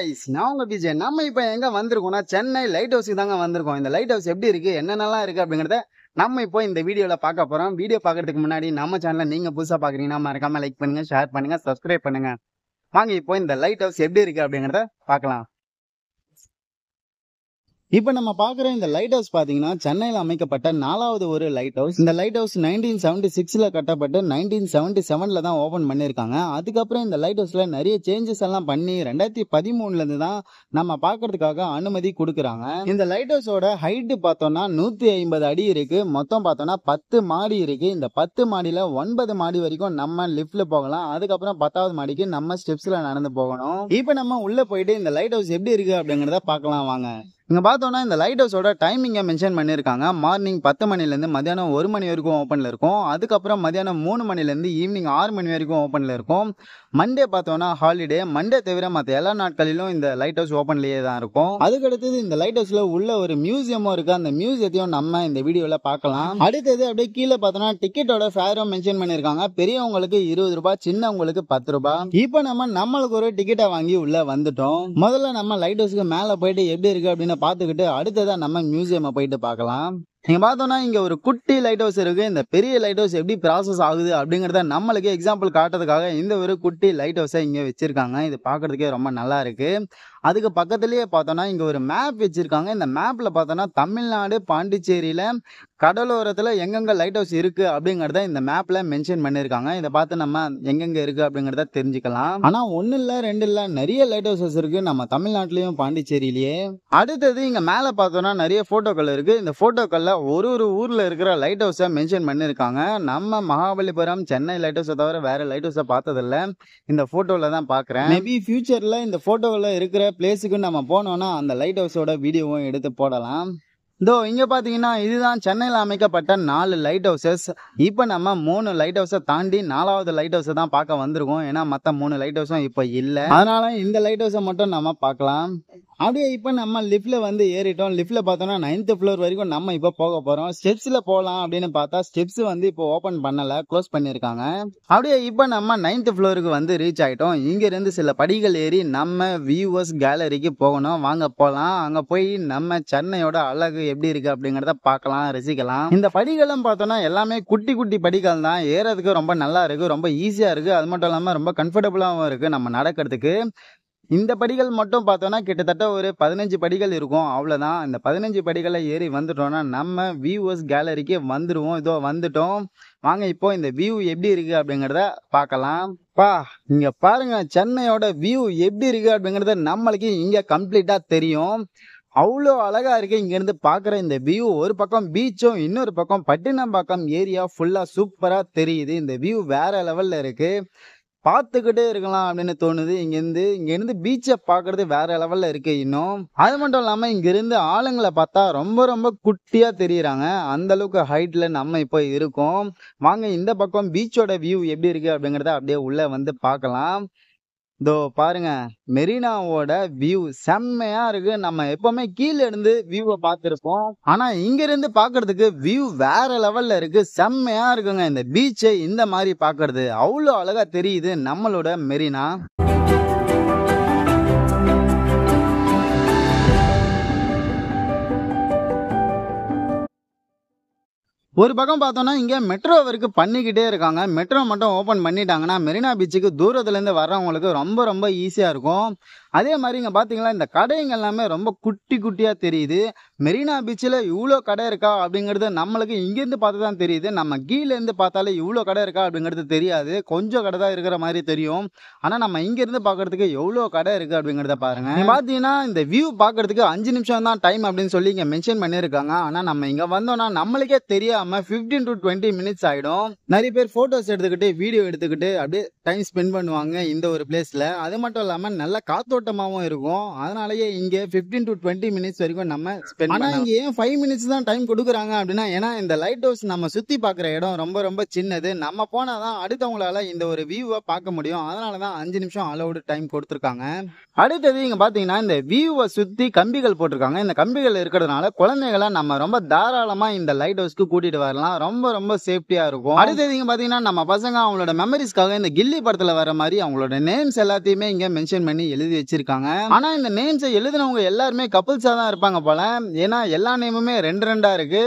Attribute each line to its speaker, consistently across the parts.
Speaker 1: guys நான் உங்கள் விஜய் நம்ம இப்போ எங்கே வந்திருக்கோம்னா சென்னை லைட் ஹவுஸுக்கு தாங்க வந்திருக்கோம் இந்த லைட் ஹவுஸ் எப்படி இருக்குது என்னென்னலாம் இருக்குது அப்படிங்கிறத நம்ம இப்போ இந்த வீடியோவில் பார்க்க போகிறோம் வீடியோ பார்க்குறதுக்கு முன்னாடி நம்ம சேனலில் நீங்கள் புதுசாக பார்க்குறீங்கன்னா மறக்காமல் லைக் பண்ணுங்கள் ஷேர் பண்ணுங்கள் சப்ஸ்கிரைப் பண்ணுங்கள் வாங்க இப்போ இந்த லைட் ஹவுஸ் எப்படி இருக்குது அப்படிங்கிறத பார்க்கலாம் இப்போ நம்ம பார்க்குற இந்த லைட் ஹவுஸ் பார்த்தீங்கன்னா சென்னையில் அமைக்கப்பட்ட நாலாவது ஒரு லைட் ஹவுஸ் இந்த லைட் ஹவுஸ் நைன்டீன் செவன்டி சிக்ஸில் கட்டப்பட்டு நைன்டீன் செவன்டி செவனில் தான் ஓப்பன் பண்ணியிருக்காங்க அதுக்கப்புறம் இந்த லைட் ஹவுஸில் நிறைய சேஞ்சஸ் எல்லாம் பண்ணி ரெண்டாயிரத்தி பதிமூணுலேருந்து தான் நம்ம பார்க்கறதுக்காக அனுமதி கொடுக்குறாங்க இந்த லைட் ஹவுஸோட ஹைட்டு பார்த்தோம்னா நூற்றி ஐம்பது அடி இருக்குது மொத்தம் பார்த்தோம்னா பத்து மாடி இருக்குது இந்த பத்து மாடியில் ஒன்பது மாடி வரைக்கும் நம்ம லிஃப்ட்டில் போகலாம் அதுக்கப்புறம் பத்தாவது மாடிக்கு நம்ம ஸ்டெப்ஸில் நடந்து போகணும் இப்போ நம்ம உள்ளே போயிட்டு இந்த லைட் ஹவுஸ் எப்படி இருக்குது அப்படிங்கிறத பார்க்கலாம் வாங்க இங்கே பார்த்தோன்னா இந்த லைட் ஹவுஸோட டைமிங்கை மென்ஷன் பண்ணியிருக்காங்க மார்னிங் பத்து மணிலேருந்து மதியானம் ஒரு மணி வரைக்கும் ஓப்பனில் இருக்கும் அதுக்கப்புறம் மதியானம் மூணு மணிலேருந்து ஈவினிங் ஆறு மணி வரைக்கும் ஓப்பனில் இருக்கும் மண்டே பார்த்தோன்னா ஹாலிடே மண்டே தவிர மற்ற எல்லா நாட்களிலும் இந்த லைட் ஹவுஸ் ஓப்பன்லேயே தான் இருக்கும் அதுக்கடுத்தது இந்த லைட் ஹவுஸில் உள்ள ஒரு மியூசியமும் இருக்குது அந்த மியூசியத்தையும் நம்ம இந்த வீடியோவில் பார்க்கலாம் அடுத்தது அப்படியே கீழே பார்த்தோன்னா டிக்கெட்டோட ஃபேரும் மென்ஷன் பண்ணியிருக்காங்க பெரியவங்களுக்கு இருபது ரூபாய் சின்னவங்களுக்கு பத்து ரூபாய் இப்போ நம்ம நம்மளுக்கு ஒரு டிக்கெட்டை வாங்கி உள்ளே வந்துட்டோம் முதல்ல நம்ம லைட் ஹவுஸ்க்கு மேலே போயிட்டு எப்படி இருக்குது அப்படின்னு பார்த்துக்கிட்டு அடுத்ததா நம்ம மியூசியமை போயிட்டு பார்க்கலாம் நீங்கள் பார்த்தோன்னா இங்கே ஒரு குட்டி லைட் ஹவுஸ் இருக்குது இந்த பெரிய லைட் ஹவுஸ் எப்படி ப்ராசஸ் ஆகுது அப்படிங்கிறத நம்மளுக்கு எக்ஸாம்பிள் காட்டுறதுக்காக இந்த ஒரு குட்டி லைட் ஹவுஸை இங்கே வச்சுருக்காங்க இது பார்க்குறதுக்கே ரொம்ப நல்லா இருக்குது அதுக்கு பக்கத்துலேயே பார்த்தோன்னா இங்கே ஒரு மேப் வச்சுருக்காங்க இந்த மேப்பில் பார்த்தோன்னா தமிழ்நாடு பாண்டிச்சேரியில் கடலோரத்தில் எங்கெங்கே லைட் ஹவுஸ் இருக்குது அப்படிங்கிறத இந்த மேப்பில் மென்ஷன் பண்ணியிருக்காங்க இதை பார்த்து நம்ம எங்கெங்கே இருக்குது அப்படிங்கிறத தெரிஞ்சுக்கலாம் ஆனால் ஒன்றும் இல்லை ரெண்டு இல்லை நிறைய லைட் ஹவுசஸ் இருக்குது நம்ம தமிழ்நாட்டிலையும் பாண்டிச்சேரியிலேயே அடுத்தது இங்கே மேலே பார்த்தோன்னா நிறைய ஃபோட்டோக்கள் இருக்குது இந்த ஃபோட்டோக்களில் ஒரு ஒரு ஊரில் இருக்கிற லைட் ஹவுஸை மென்ஷன் பண்ணியிருக்காங்க நம்ம மகாபலிபுரம் சென்னை லைட் ஹவுஸை தவிர வேறு லைட் ஹவுஸை பார்த்ததில்ல இந்த ஃபோட்டோவில் தான் பார்க்குறேன் மேபி ஃபியூச்சரில் இந்த ஃபோட்டோவில் இருக்கிற பிளேஸுக்கு நம்ம போனோம்னா அந்த லைட் ஹவுஸோட வீடியோவும் எடுத்து போடலாம் இதோ இங்கே பார்த்தீங்கன்னா இதுதான் சென்னையில் அமைக்கப்பட்ட நாலு லைட் ஹவுசஸ் இப்போ நம்ம மூணு லைட் ஹவுஸை தாண்டி நாலாவது லைட் ஹவுஸை தான் பார்க்க வந்திருக்கோம் ஏன்னா மற்ற மூணு லைட் ஹவுஸும் இப்போ இல்லை அதனால இந்த லைட் ஹவுஸை மட்டும் நம்ம பார்க்கலாம் அப்படியே இப்போ நம்ம லிஃப்ட்டில் வந்து ஏறிட்டோம் லிஃப்ட்டில் பார்த்தோம்னா நைன்த்து ஃப்ளோர் வரைக்கும் நம்ம இப்போ போக போகிறோம் ஸ்டெப்ஸில் போகலாம் அப்படின்னு பார்த்தா ஸ்டெப்ஸ் வந்து இப்போ ஓப்பன் பண்ணலை க்ளோஸ் பண்ணியிருக்காங்க அப்படியே இப்போ நம்ம நைன்த்து ஃப்ளோருக்கு வந்து ரீச் ஆகிட்டோம் இங்கேருந்து சில படிகள் ஏறி நம்ம வியூவர்ஸ் கேலரிக்கு போகணும் வாங்க போகலாம் அங்கே போய் நம்ம சென்னையோட அழகு எப்படி இருக்குது அப்படிங்கிறத பார்க்கலாம் ரசிக்கலாம் இந்த படிகளும் பார்த்தோம்னா எல்லாமே குட்டி குட்டி படிகள் தான் ஏறதுக்கு ரொம்ப நல்லா இருக்குது ரொம்ப ஈஸியாக இருக்குது அது மட்டும் இல்லாமல் ரொம்ப கம்ஃபர்டபுளாகவும் இருக்குது நம்ம நடக்கிறதுக்கு இந்த படிகள் மட்டும் பார்த்தோன்னா கிட்டத்தட்ட ஒரு பதினஞ்சு படிகள் இருக்கும் அவ்வளோதான் இந்த பதினஞ்சு படிகளை ஏறி வந்துட்டோம்னா நம்ம வியூவர்ஸ் கேலரிக்கு வந்துடுவோம் இதோ வந்துட்டோம் வாங்க இப்போ இந்த வியூ எப்படி இருக்குது அப்படிங்கிறத பார்க்கலாம் பா இங்க பாருங்க சென்னையோட வியூ எப்படி இருக்குது அப்படிங்கிறத நம்மளுக்கு இங்கே கம்ப்ளீட்டாக தெரியும் அவ்வளோ அழகாக இருக்குது இங்கேருந்து பார்க்குற இந்த வியூ ஒரு பக்கம் பீச்சும் இன்னொரு பக்கம் பட்டினம்பாக்கம் ஏரியா ஃபுல்லாக சூப்பராக தெரியுது இந்த வியூ வேறு லெவலில் இருக்குது பார்த்துக்கிட்டே இருக்கலாம் அப்படின்னு தோணுது இங்கேருந்து இங்கேருந்து பீச்சை பார்க்கறது வேற லெவலில் இருக்குது இன்னும் அது மட்டும் இல்லாமல் இங்கேருந்து ஆளுங்களை பார்த்தா ரொம்ப ரொம்ப குட்டியாக தெரியுறாங்க அந்தளவுக்கு ஹைட்டில் நம்ம இப்போ இருக்கோம் வாங்க இந்த பக்கம் பீச்சோட வியூ எப்படி இருக்குது அப்படிங்கிறத அப்படியே உள்ளே வந்து பார்க்கலாம் இதோ பாருங்க மெரினாவோட வியூ செம்மையா இருக்கு நம்ம எப்பவுமே கீழே இருந்து வியூவை பார்த்துருப்போம் ஆனா இங்க இருந்து பாக்குறதுக்கு வியூ வேற லெவல்ல இருக்கு செம்மையா இருக்குங்க இந்த பீச்சை இந்த மாதிரி பாக்குறது அவ்வளோ அழகா தெரியுது நம்மளோட மெரினா ஒரு பக்கம் பார்த்தோன்னா இங்கே மெட்ரோ ஒர்க்கு பண்ணிக்கிட்டே இருக்காங்க மெட்ரோ மட்டும் ஓப்பன் பண்ணிட்டாங்கன்னா மெரினா பீச்சுக்கு தூரத்துலேருந்து வர்றவங்களுக்கு ரொம்ப ரொம்ப ஈஸியாக இருக்கும் அதே மாதிரி இங்கே பார்த்தீங்களா இந்த கடைங்க எல்லாமே ரொம்ப குட்டி குட்டியாக தெரியுது மெரினா பீச்சில் இவ்வளோ கடை இருக்கா அப்படிங்கிறது நம்மளுக்கு இங்கேருந்து பார்த்து தான் தெரியுது நம்ம கீழேருந்து பார்த்தாலே இவ்வளோ கடை இருக்கா அப்படிங்கிறது தெரியாது கொஞ்சம் கடை தான் இருக்கிற மாதிரி தெரியும் ஆனால் நம்ம இங்கேருந்து பார்க்குறதுக்கு எவ்வளோ கடை இருக்குது அப்படிங்கிறத பாருங்கள் பார்த்தீங்கன்னா இந்த வியூ பார்க்குறதுக்கு அஞ்சு நிமிஷம் தான் டைம் அப்படின்னு சொல்லி இங்கே மென்ஷன் பண்ணியிருக்காங்க ஆனால் நம்ம இங்கே வந்தோம்னா நம்மளுக்கே தெரியாமல் ஃபிஃப்டீன் டு டுவெண்ட்டி மினிட்ஸ் ஆகிடும் நிறைய பேர் ஃபோட்டோஸ் எடுத்துக்கிட்டு வீடியோ எடுத்துக்கிட்டு அப்படியே டைம் ஸ்பெண்ட் பண்ணுவாங்க இந்த ஒரு பிளேஸில் அது மட்டும் இல்லாமல் நல்லா காற்றோட காற்றோட்டமாகவும் இருக்கும் அதனாலயே இங்கே ஃபிஃப்டீன் டு டுவெண்ட்டி மினிட்ஸ் வரைக்கும் நம்ம ஸ்பெண்ட் ஆனால் இங்கே ஏன் ஃபைவ் மினிட்ஸ் தான் டைம் கொடுக்குறாங்க அப்படின்னா ஏன்னா இந்த லைட் ஹவுஸ் நம்ம சுற்றி பார்க்குற இடம் ரொம்ப ரொம்ப சின்னது நம்ம போனால் தான் அடுத்தவங்களால இந்த ஒரு வியூவை பார்க்க முடியும் அதனால தான் அஞ்சு நிமிஷம் அலவுடு டைம் கொடுத்துருக்காங்க அடுத்தது இங்கே பார்த்தீங்கன்னா இந்த வியூவை சுற்றி கம்பிகள் போட்டிருக்காங்க இந்த கம்பிகள் இருக்கிறதுனால குழந்தைகளை நம்ம ரொம்ப தாராளமாக இந்த லைட் ஹவுஸ்க்கு கூட்டிகிட்டு வரலாம் ரொம்ப ரொம்ப சேஃப்டியாக இருக்கும் அடுத்தது இங்கே பார்த்தீங்கன்னா நம்ம பசங்க அவங்களோட மெமரிஸ்க்காக இந்த கில்லி படத்தில் வர மாதிரி அவங்களோட நேம்ஸ் எல்லாத்தையுமே இங்கே மென்ஷன் பண்ணி எழுதி வச்சு வச்சிருக்காங்க ஆனால் இந்த நேம்ஸை எழுதினவங்க எல்லாருமே கப்புள்ஸாக தான் இருப்பாங்க போல ஏன்னா எல்லா நேமுமே ரெண்டு ரெண்டாக இருக்குது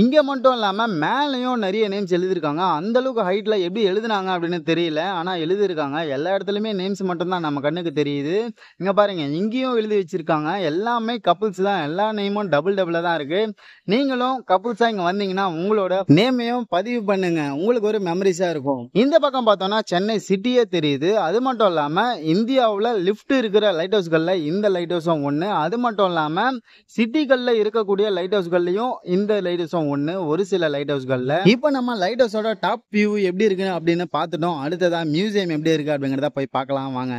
Speaker 1: இங்கே மட்டும் இல்லாமல் மேலேயும் நிறைய நேம்ஸ் எழுதியிருக்காங்க அந்தளவுக்கு ஹைட்டில் எப்படி எழுதுனாங்க அப்படின்னு தெரியல ஆனால் எழுதியிருக்காங்க எல்லா இடத்துலையுமே நேம்ஸ் மட்டும்தான் நம்ம கண்ணுக்கு தெரியுது இங்கே பாருங்கள் இங்கேயும் எழுதி வச்சுருக்காங்க எல்லாமே கப்புள்ஸ் தான் எல்லா நேமும் டபுள் டபுளாக தான் இருக்குது நீங்களும் கப்புள்ஸாக இங்கே வந்தீங்கன்னா உங்களோட நேமையும் பதிவு பண்ணுங்கள் உங்களுக்கு ஒரு மெமரிஸாக இருக்கும் இந்த பக்கம் பார்த்தோன்னா சென்னை சிட்டியே தெரியுது அது மட்டும் இல்லாமல் இந்தியாவில் லிஃப்ட் இருக்கிற லைட் ஹவுஸ்களில் இந்த லைட் ஹவுஸும் ஒன்று அது மட்டும் இல்லாமல் சிட்டிகளில் இருக்கக்கூடிய லைட் ஹவுஸ்கள்லையும் இந்த லைட் ஹவுஸும் மாதம் ஒன்று ஒரு சில லைட் ஹவுஸ்களில் இப்போ நம்ம லைட் ஹவுஸோட டாப் வியூ எப்படி இருக்குன்னு அப்படின்னு பார்த்துட்டோம் அடுத்ததாக மியூசியம் எப்படி இருக்குது அப்படிங்கிறத போய் பார்க்கலாம் வாங்க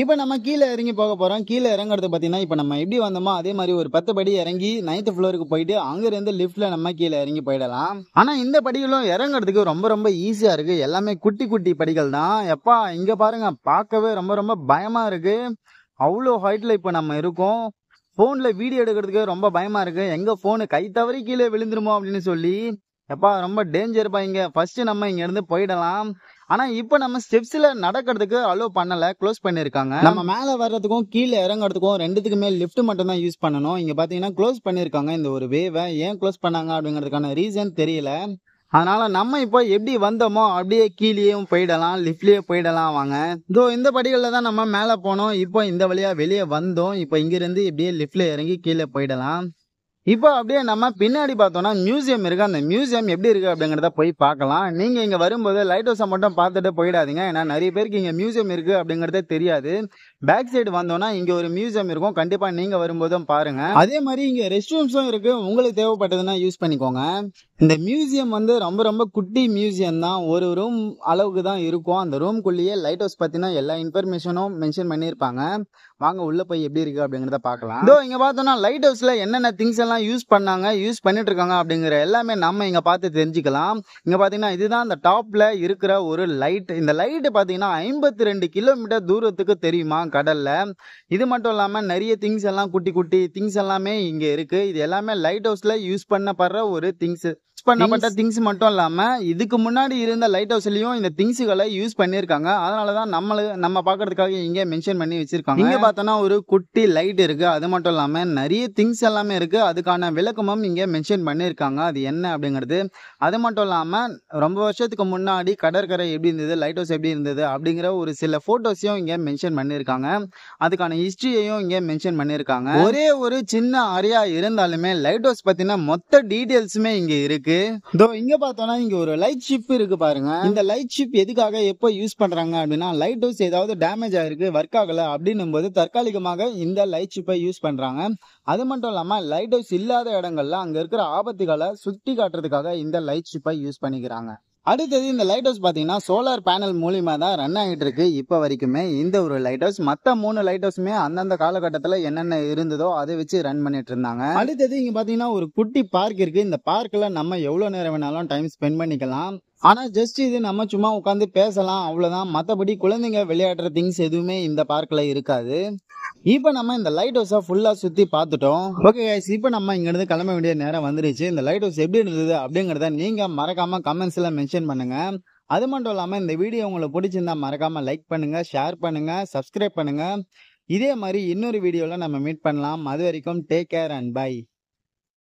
Speaker 1: இப்போ நம்ம கீழே இறங்கி போக போகிறோம் கீழே இறங்குறது பார்த்தீங்கன்னா இப்போ நம்ம எப்படி வந்தோமோ அதே மாதிரி ஒரு பத்து படி இறங்கி நைன்த் ஃப்ளோருக்கு போயிட்டு அங்கேருந்து லிஃப்ட்டில் நம்ம கீழே இறங்கி போயிடலாம் ஆனால் இந்த படிகளும் இறங்குறதுக்கு ரொம்ப ரொம்ப ஈஸியாக இருக்குது எல்லாமே குட்டி குட்டி படிகள் தான் எப்பா இங்கே பாருங்கள் பார்க்கவே ரொம்ப ரொம்ப பயமாக இருக்குது அவ்வளோ ஹைட்டில் இப்போ நம்ம இருக்கோம் ஃபோனில் வீடியோ எடுக்கிறதுக்கு ரொம்ப பயமாக இருக்குது எங்கள் ஃபோனு கை தவறி கீழே விழுந்துருமோ அப்படின்னு சொல்லி எப்பா ரொம்ப டேஞ்சர்ப்பா இங்கே ஃபஸ்ட்டு நம்ம இங்கேருந்து போயிடலாம் ஆனால் இப்போ நம்ம ஸ்டெப்ஸில் நடக்கிறதுக்கு அலோவ் பண்ணலை க்ளோஸ் பண்ணியிருக்காங்க நம்ம மேலே வர்றதுக்கும் கீழே இறங்குறதுக்கும் ரெண்டுத்துக்குமே லிப்ட் மட்டும் தான் யூஸ் பண்ணணும் இங்கே பார்த்தீங்கன்னா க்ளோஸ் பண்ணியிருக்காங்க இந்த ஒரு வேவை ஏன் க்ளோஸ் பண்ணாங்க அப்படிங்கிறதுக்கான ரீசன் தெரியல அதனால் நம்ம இப்போ எப்படி வந்தோமோ அப்படியே கீழேயும் போயிடலாம் லிஃப்ட்லேயே போயிடலாம் வாங்க இதோ இந்த படிகளில் தான் நம்ம மேலே போனோம் இப்போ இந்த வழியாக வெளியே வந்தோம் இப்போ இங்கேருந்து இப்படியே லிப்ட்ல இறங்கி கீழே போயிடலாம் இப்போ அப்படியே நம்ம பின்னாடி பார்த்தோம்னா மியூசியம் இருக்குது அந்த மியூசியம் எப்படி இருக்குது அப்படிங்கிறத போய் பார்க்கலாம் நீங்கள் இங்கே வரும்போது லைட் ஹவுஸை மட்டும் பார்த்துட்டு போயிடாதீங்க ஏன்னா நிறைய பேருக்கு இங்கே மியூசியம் இருக்குது அப்படிங்கிறதே தெரியாது பேக் சைடு வந்தோம்னா இங்கே ஒரு மியூசியம் இருக்கும் கண்டிப்பாக நீங்கள் வரும்போதும் பாருங்கள் அதே மாதிரி இங்கே ரெஸ்ட் ரூம்ஸும் இருக்குது உங்களுக்கு தேவைப்பட்டதுன்னா யூஸ் பண்ணிக்கோங்க இந்த மியூசியம் வந்து ரொம்ப ரொம்ப குட்டி மியூசியம் தான் ஒரு ரூம் அளவுக்கு தான் இருக்கும் அந்த ரூம்குள்ளேயே லைட் ஹவுஸ் பார்த்தீங்கன்னா எல்லா இன்ஃபர்மேஷனும் மென்ஷன் பண்ணியிருப்பாங்க வாங்க உள்ளே போய் எப்படி இருக்குது அப்படிங்கிறத பார்க்கலாம் இதோ இங்கே பார்த்தோன்னா லைட் ஹவுஸில் என்னென்ன திங்ஸ் எல்லாம் யூஸ் பண்ணாங்க யூஸ் பண்ணிட்டு இருக்காங்க அப்படிங்கிற எல்லாமே நம்ம இங்கே பார்த்து தெரிஞ்சுக்கலாம் இங்கே பார்த்தீங்கன்னா இதுதான் அந்த டாப்பில் இருக்கிற ஒரு லைட் இந்த லைட்டு பார்த்தீங்கன்னா ஐம்பத்தி ரெண்டு கிலோமீட்டர் தூரத்துக்கு தெரியுமா கடலில் இது மட்டும் இல்லாமல் நிறைய திங்ஸ் எல்லாம் குட்டி குட்டி திங்ஸ் எல்லாமே இங்கே இருக்குது இது எல்லாமே லைட் ஹவுஸில் யூஸ் பண்ணப்படுற ஒரு திங்ஸ் பண்ணப்பட்ட திங்ஸ் மட்டும் இல்லாமல் இதுக்கு முன்னாடி இருந்த லைட் ஹவுஸ்லையும் இந்த திங்ஸுகளை யூஸ் பண்ணியிருக்காங்க அதனால தான் நம்மளு நம்ம பார்க்கறதுக்காக இங்கே மென்ஷன் பண்ணி வச்சிருக்காங்க இங்கே பார்த்தோன்னா ஒரு குட்டி லைட் இருக்குது அது மட்டும் இல்லாமல் நிறைய திங்ஸ் எல்லாமே இருக்குது அதுக்கான விளக்கமும் இங்கே மென்ஷன் பண்ணியிருக்காங்க அது என்ன அப்படிங்கிறது அது மட்டும் இல்லாமல் ரொம்ப வருஷத்துக்கு முன்னாடி கடற்கரை எப்படி இருந்தது லைட் ஹவுஸ் எப்படி இருந்தது அப்படிங்கிற ஒரு சில ஃபோட்டோஸையும் இங்கே மென்ஷன் பண்ணியிருக்காங்க அதுக்கான ஹிஸ்ட்ரியையும் இங்கே மென்ஷன் பண்ணியிருக்காங்க ஒரே ஒரு சின்ன அறையாக இருந்தாலுமே லைட் ஹவுஸ் பற்றின மொத்த டீட்டெயில்ஸுமே இங்கே இருக்குது இருக்குது இதோ இங்க பார்த்தோம்னா இங்க ஒரு லைட் ஷிப் இருக்கு பாருங்க இந்த லைட் ஷிப் எதுக்காக எப்போ யூஸ் பண்றாங்க அப்படின்னா லைட் ஹவுஸ் ஏதாவது டேமேஜ் ஆயிருக்கு ஒர்க் ஆகல அப்படின்னும் போது தற்காலிகமாக இந்த லைட் ஷிப்பை யூஸ் பண்றாங்க அது மட்டும் இல்லாம லைட் ஹவுஸ் இல்லாத இடங்கள்ல அங்க இருக்கிற ஆபத்துகளை சுட்டி காட்டுறதுக்காக இந்த லைட் ஷிப்பை யூஸ் பண்ணிக்கிறாங்க அடுத்தது இந்த லைட் ஹவுஸ் பார்த்தீங்கன்னா சோலார் பேனல் மூலிமா தான் ரன் ஆகிட்டு இருக்கு இப்போ வரைக்குமே இந்த ஒரு லைட் ஹவுஸ் மற்ற மூணு லைட் ஹவுஸுமே அந்தந்த காலகட்டத்தில் என்னென்ன இருந்ததோ அதை வச்சு ரன் பண்ணிட்டு இருந்தாங்க அடுத்தது இங்கே பார்த்தீங்கன்னா ஒரு குட்டி பார்க் இருக்கு இந்த பார்க்கில் நம்ம எவ்வளோ நேரம் வேணாலும் டைம் ஸ்பெண்ட் பண்ணிக்கலாம் ஆனால் ஜஸ்ட் இது நம்ம சும்மா உட்காந்து பேசலாம் அவ்வளோதான் மற்றபடி குழந்தைங்க விளையாடுற திங்ஸ் எதுவுமே இந்த பார்க்கில் இருக்காது இப்போ நம்ம இந்த லைட் ஹவுஸை ஃபுல்லாக சுற்றி பார்த்துட்டோம் ஓகே கைஸ் இப்போ நம்ம இங்கேருந்து கிளம்ப வேண்டிய நேரம் வந்துருச்சு இந்த லைட் ஹவுஸ் எப்படி இருந்தது அப்படிங்கிறத நீங்கள் மறக்காமல் கமெண்ட்ஸில் மென்ஷன் பண்ணுங்கள் அது மட்டும் இல்லாமல் இந்த வீடியோ உங்களுக்கு பிடிச்சிருந்தா மறக்காமல் லைக் பண்ணுங்கள் ஷேர் பண்ணுங்கள் சப்ஸ்கிரைப் பண்ணுங்கள் இதே மாதிரி இன்னொரு வீடியோவில் நம்ம மீட் பண்ணலாம் அது வரைக்கும் டேக் கேர் அண்ட் பை